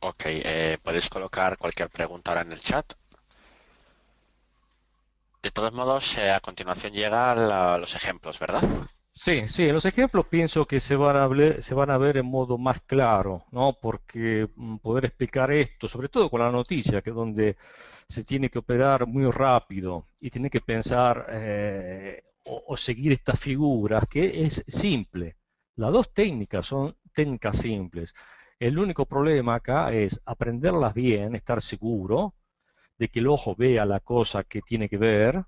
Ok, eh, podéis colocar cualquier pregunta ahora en el chat. De todos modos, eh, a continuación llegan los ejemplos, ¿verdad? Sí, sí, los ejemplos pienso que se van, a ver, se van a ver en modo más claro, ¿no? Porque mm, poder explicar esto, sobre todo con la noticia, que es donde se tiene que operar muy rápido y tiene que pensar eh, o, seguir estas figuras, que es simple. Las dos técnicas son técnicas simples. El único problema acá es aprenderlas bien, estar seguro de que el ojo vea la cosa que tiene que ver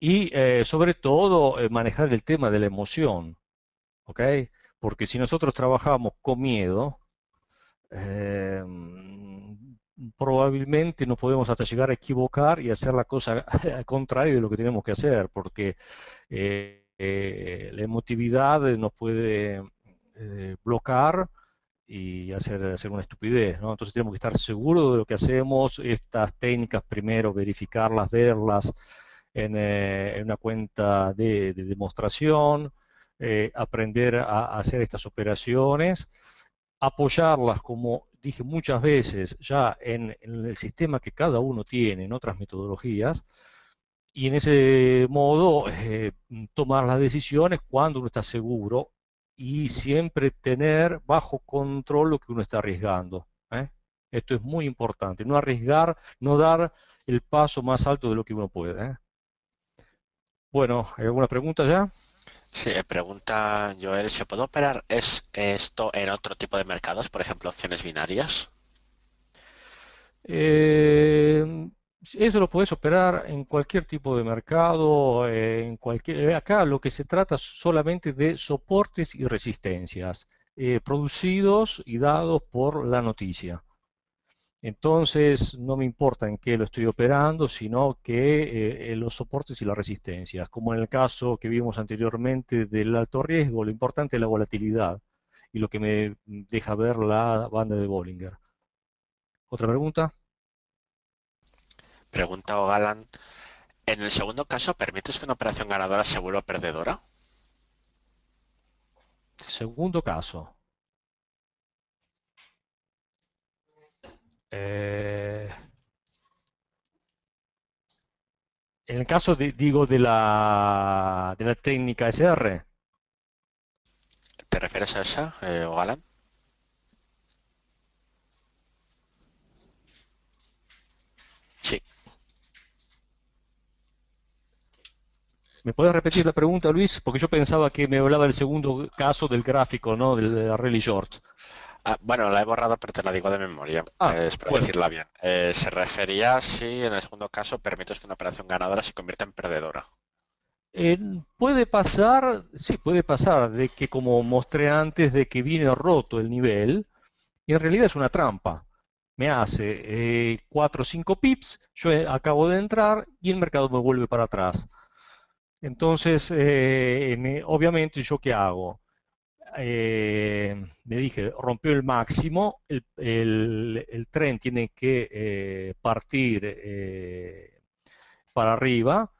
y eh, sobre todo eh, manejar el tema de la emoción, ¿ok? Porque si nosotros trabajamos con miedo, em, probablemente nos podemos hasta llegar a equivocar y hacer la cosa contrario de lo que tenemos que hacer, porque eh, la emotividad nos puede bloquear y hacer, hacer una estupidez, ¿no? Entonces tenemos que estar seguros de lo que hacemos, estas técnicas primero, verificarlas, verlas en, eh, una cuenta de, demostración, eh, aprender a, hacer estas operaciones, apoyarlas como dije muchas veces ya en, el sistema que cada uno tiene, en otras metodologías, y en ese modo eh, tomar las decisiones cuando uno está seguro y siempre tener bajo control lo que uno está arriesgando. ¿eh? Esto es muy importante, no arriesgar, no dar el paso más alto de lo que uno puede. ¿eh? Bueno, ¿hay alguna pregunta ya? Sí, pregunta Joel, ¿se puede operar es esto en otro tipo de mercados, por ejemplo, opciones binarias? Eh, eso lo puedes operar en cualquier tipo de mercado, en cualquier, eh, acá lo que se trata solamente de soportes y resistencias eh, producidos y dados por la noticia. Entonces no me importa en qué lo estoy operando, sino que eh, los soportes y las resistencias, como en el caso que vimos anteriormente del alto riesgo, lo importante es la volatilidad y lo que me mm, deja ver la banda de Bollinger. ¿Otra pregunta? Pregunta Ogalan, en el segundo caso, ¿permites que una operación ganadora se vuelva perdedora? Segundo caso. Eh, en el caso, de, digo, de la, de la técnica SR. ¿Te refieres a esa, eh, Ogalan? ¿Me puedes repetir la pregunta, Luis? Porque yo pensaba que me hablaba del segundo caso del gráfico, ¿no? Del, Rally Short. Ah, bueno, la he borrado, pero te la digo de memoria, ah, eh, es para decirla bien. Eh, se refería si en el segundo caso permites que una operación ganadora se convierta en perdedora. Eh, puede pasar, sí, puede pasar, de que como mostré antes, de que viene roto el nivel, en realidad es una trampa. Me hace 4 o 5 pips, yo acabo de entrar y el mercado me vuelve para atrás. Entonces, eh, eh, obviamente, ¿yo qué hago? me eh, dije, rompió el máximo, el, tren tiene que partir para arriba,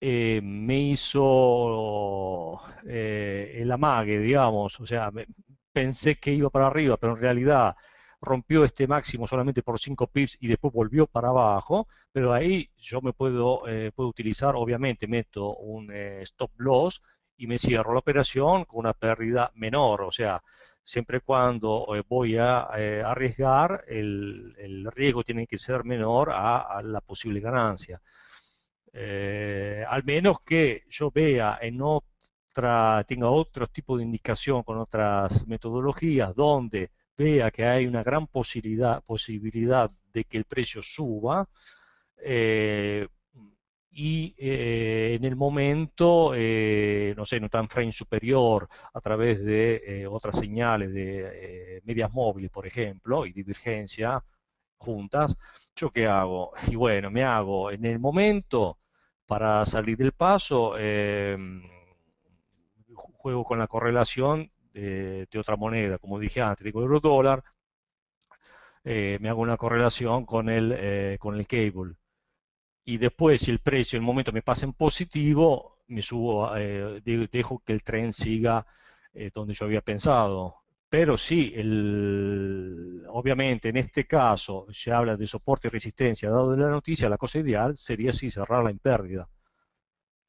me hizo el amague, digamos, o sea, pensé que iba para arriba, pero en realidad rompió este máximo solamente por 5 pips y después volvió para abajo, pero ahí yo me puedo, eh, utilizar, obviamente, meto un eh, stop loss y me cierro la operación con una pérdida menor, o sea, siempre cuando eh, voy a arriesgar, el, el, riesgo tiene que ser menor a, la posible ganancia. al menos que yo vea en otra, tenga otro tipo de indicación con otras metodologías donde vea que hay una gran posibilidad, posibilidad de que el precio suba eh, y eh, en el momento, eh, no sé, en un time frame superior a través de otras señales de medias móviles, por ejemplo, y divergencia juntas, ¿yo qué hago? Y bueno, me hago en el momento para salir del paso juego con la correlación eh, de, otra moneda, como dije antes, digo euro dólar, eh, me hago una correlación con el, eh, con el cable. Y después, si el precio en el momento me pasa en positivo, me subo, dejo que el tren siga donde yo había pensado. Pero sí, el, obviamente en este caso se habla de soporte y resistencia, dado de la noticia, la cosa ideal sería cerrarla en pérdida.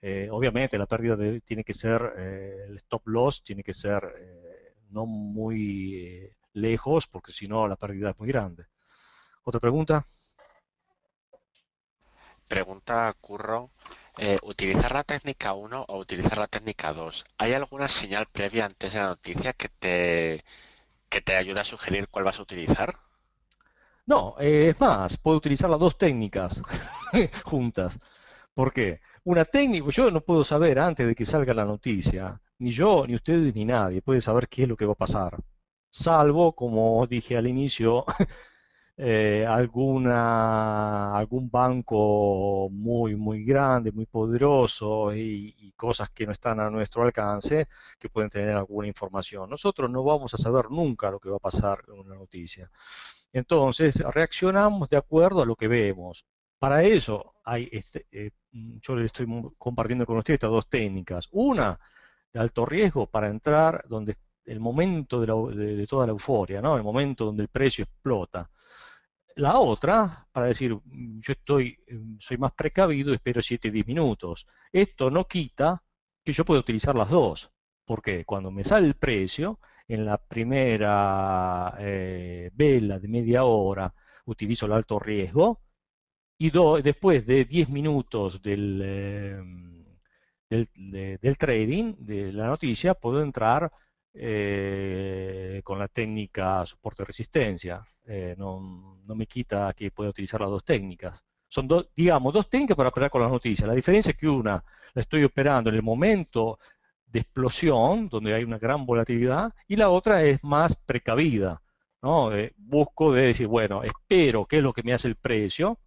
Eh, obviamente la pérdida tiene que ser, eh, el stop loss tiene que ser eh, no muy lejos, porque si no la pérdida es muy grande. ¿Otra pregunta? Pregunta Curro. ¿Utilizar la técnica 1 o utilizar la técnica 2? ¿Hay alguna señal previa antes de la noticia que te, que ayuda a sugerir cuál vas a utilizar? No, es más, puedo utilizar las dos técnicas juntas. ¿Por qué? Una técnica, yo no puedo saber antes de que salga la noticia, ni yo, ni ustedes, ni nadie puede saber qué es lo que va a pasar, salvo, como dije al inicio, eh, alguna, algún banco muy, muy grande, muy poderoso y, y, cosas que no están a nuestro alcance que pueden tener alguna información. Nosotros no vamos a saber nunca lo que va a pasar en una noticia. Entonces, reaccionamos de acuerdo a lo que vemos. Para eso este, eh, mm, yo les estoy compartiendo con ustedes estas dos técnicas. Una, de alto riesgo para entrar donde el momento de, toda la euforia, ¿no? el momento donde el precio explota. La otra, para decir, mm, yo estoy, mm, soy más precavido, espero 7, 10 minutos. Esto no quita que yo pueda utilizar las dos, porque cuando me sale el precio, en la primera eh, vela de media hora utilizo el alto riesgo, y después de 10 minutos del, eh, del, trading, de la noticia, puedo entrar eh, con la técnica soporte-resistencia. Eh, no, me quita que pueda utilizar las dos técnicas. Son dos, digamos, dos técnicas para operar con las noticias. La diferencia es que una la estoy operando en el momento de explosión, donde hay una gran volatilidad, y la otra es más precavida. busco de decir, bueno, espero qué es lo que me hace el precio,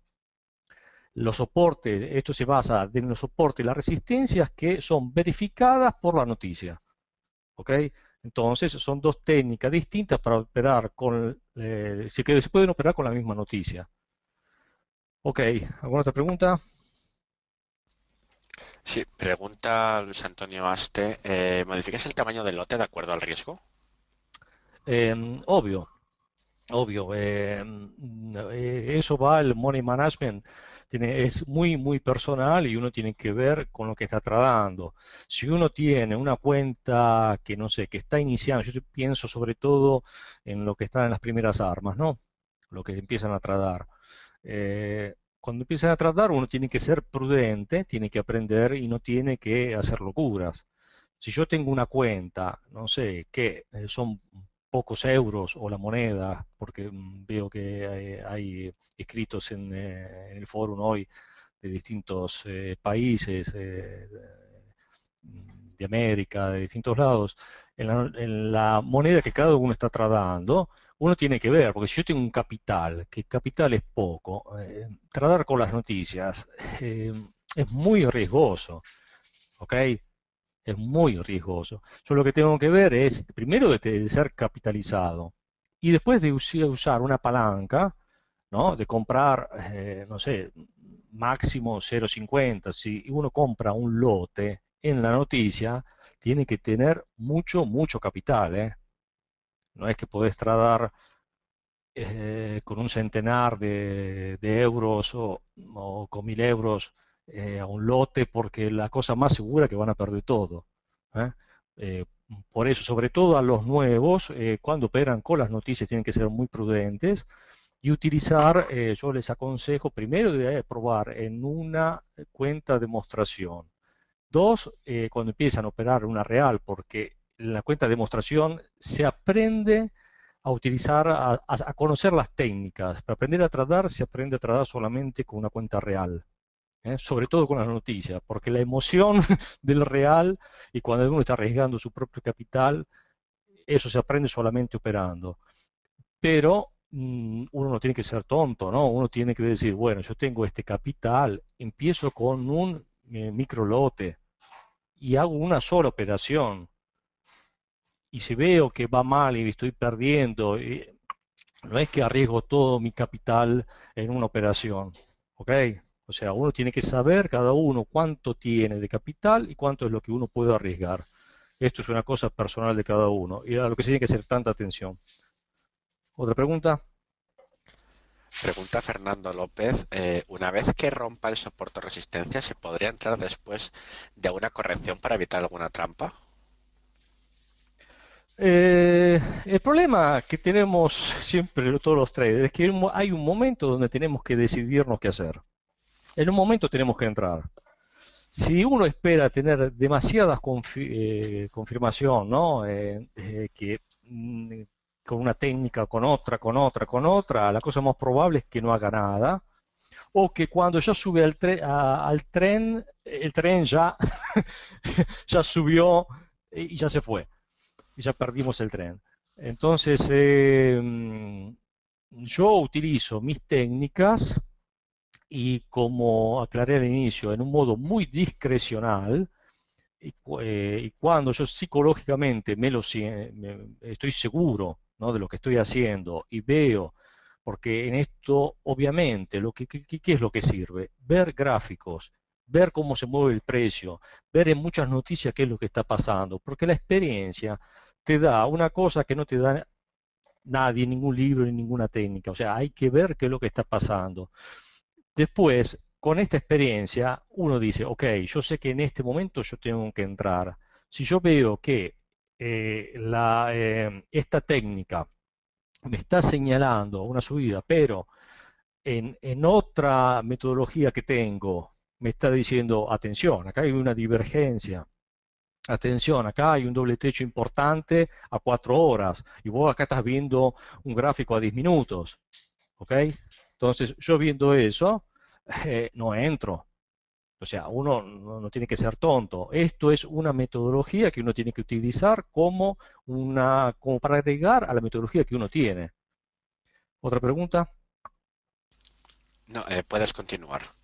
los soportes, esto se basa en los soportes, y las resistencias que son verificadas por la noticia. ¿Ok? Entonces son dos técnicas distintas para operar con, eh, que se pueden operar con la misma noticia. Ok, ¿alguna otra pregunta? Sí, pregunta Luis Antonio Aste, eh, ¿modificas el tamaño del lote de acuerdo al riesgo? Em, obvio, obvio, em, eh, eso va el money management es muy, muy personal y uno tiene que ver con lo que está tratando. Si uno tiene una cuenta que, no sé, que está iniciando, yo pienso sobre todo en lo que está en las primeras armas, ¿no? Lo que empiezan a tratar. Eh, cuando empiezan a tratar, uno tiene que ser prudente, tiene que aprender y no tiene que hacer locuras. Si yo tengo una cuenta, no sé, que eh, son pocos euros o la moneda, porque mm, veo que eh, hay, escritos en, eh, el foro hoy de distintos eh, países, de América, de distintos lados, en la, moneda que cada uno está tratando, uno tiene que ver, porque si yo tengo un capital, que capital es poco, tratar con las noticias es muy riesgoso, ¿ok? es muy riesgoso. Yo lo que tengo que ver es, primero, de, ser capitalizado y después de usar una palanca, ¿no? de comprar, eh, no sé, máximo 0,50. Si uno compra un lote en la noticia, tiene que tener mucho, mucho capital. ¿eh? No es que podés tratar eh, con un centenar de, euros o con mil euros eh, a un lote porque la cosa más segura que van a perder todo. ¿eh? Eh, por eso, sobre todo a los nuevos, cuando operan con las noticias tienen que ser muy prudentes y utilizar, yo les aconsejo primero de probar en una cuenta de demostración. Dos, cuando empiezan a operar una real, porque en la cuenta de demostración se aprende a utilizar, a, a, conocer las técnicas. Para aprender a tratar se aprende a tratar solamente con una cuenta real. ¿eh? sobre todo con las noticias, porque la emoción del real y cuando uno está arriesgando su propio capital, eso se aprende solamente operando. Pero mm, uno no tiene que ser tonto, ¿no? Uno tiene que decir, bueno, yo tengo este capital, empiezo con un eh, micro lote y hago una sola operación. Y si veo que va mal y me estoy perdiendo, eh, no es que arriesgo todo mi capital en una operación, ¿ok? O sea, uno tiene que saber cada uno cuánto tiene de capital y cuánto es lo que uno puede arriesgar. Esto es una cosa personal de cada uno y a lo que se tiene que hacer tanta atención. ¿Otra pregunta? Pregunta Fernando López, eh, una vez que rompa el soporte resistencia, ¿se podría entrar después de una corrección para evitar alguna trampa? Eh, el problema que tenemos siempre todos los traders es que hay un momento donde tenemos que decidirnos qué hacer. En un momento tenemos que entrar. Si uno espera tener demasiada eh, confirmación, ¿no? Eh, eh, que mm, con una técnica, con otra, con otra, con otra, la cosa más probable es que no haga nada. O que cuando ya sube al, al tren, el tren ya, ya subió y ya se fue. Y ya perdimos el tren. Entonces, mm, yo utilizo mis técnicas y como aclaré al inicio, en un modo muy discrecional, y, eh, cuando yo psicológicamente me lo estoy seguro ¿no? de lo que estoy haciendo y veo, porque en esto obviamente, lo que, ¿qué es lo que sirve? Ver gráficos, ver cómo se mueve el precio, ver en muchas noticias qué es lo que está pasando, porque la experiencia te da una cosa que no te da nadie, ningún libro, ni ninguna técnica, o sea, hay que ver qué es lo que está pasando. Después, con esta experiencia, uno dice, ok, yo sé que en este momento yo tengo que entrar. Si yo veo que eh, eh, esta técnica me está señalando una subida, pero en, otra metodología que tengo me está diciendo, atención, acá hay una divergencia, atención, acá hay un doble techo importante a 4 horas, y vos acá estás viendo un gráfico a 10 minutos, ¿ok? Entonces, yo viendo eso, eh, no entro. O sea, uno no, tiene que ser tonto. Esto es una metodología que uno tiene que utilizar como, una, como para agregar a la metodología que uno tiene. ¿Otra pregunta? No, eh, puedes continuar.